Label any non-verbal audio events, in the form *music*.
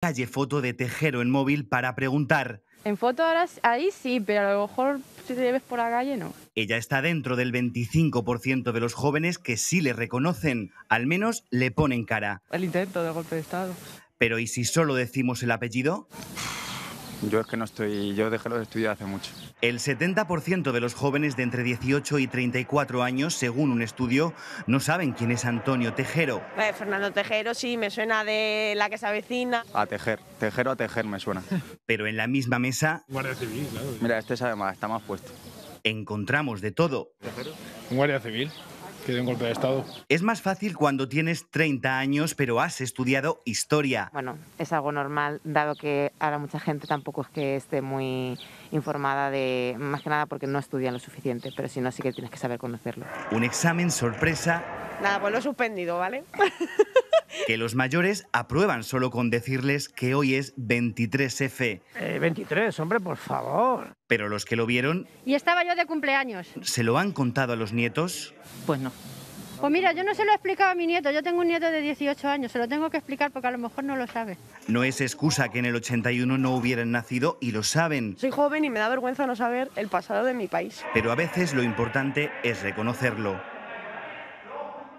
Calle foto de Tejero en móvil para preguntar. En foto ahora ahí sí, pero a lo mejor si te lleves por la calle no. Ella está dentro del 25% de los jóvenes que sí le reconocen, al menos le ponen cara. El intento de golpe de Estado. Pero ¿y si solo decimos el apellido? Yo es que no estoy, yo dejé los estudios hace mucho. El 70% de los jóvenes de entre 18 y 34 años, según un estudio, no saben quién es Antonio Tejero. Eh, Fernando Tejero sí, me suena de la que se avecina. A tejer, tejero a tejer me suena. *laughs* Pero en la misma mesa... Guardia civil, claro. Mira, este sabe más, está más puesto. Encontramos de todo. ¿Tejero? guardia civil un golpe de Estado. Es más fácil cuando tienes 30 años, pero has estudiado historia. Bueno, es algo normal, dado que ahora mucha gente tampoco es que esté muy informada de, más que nada porque no estudian lo suficiente, pero si no, sí que tienes que saber conocerlo. Un examen sorpresa. Nada, pues lo he suspendido, ¿vale? *laughs* que los mayores aprueban solo con decirles que hoy es 23F. 23, eh, hombre, por favor. Pero los que lo vieron... Y estaba yo de cumpleaños. ¿Se lo han contado a los nietos? Pues no. Pues mira, yo no se lo he explicado a mi nieto, yo tengo un nieto de 18 años, se lo tengo que explicar porque a lo mejor no lo sabe. No es excusa que en el 81 no hubieran nacido y lo saben. Soy joven y me da vergüenza no saber el pasado de mi país. Pero a veces lo importante es reconocerlo.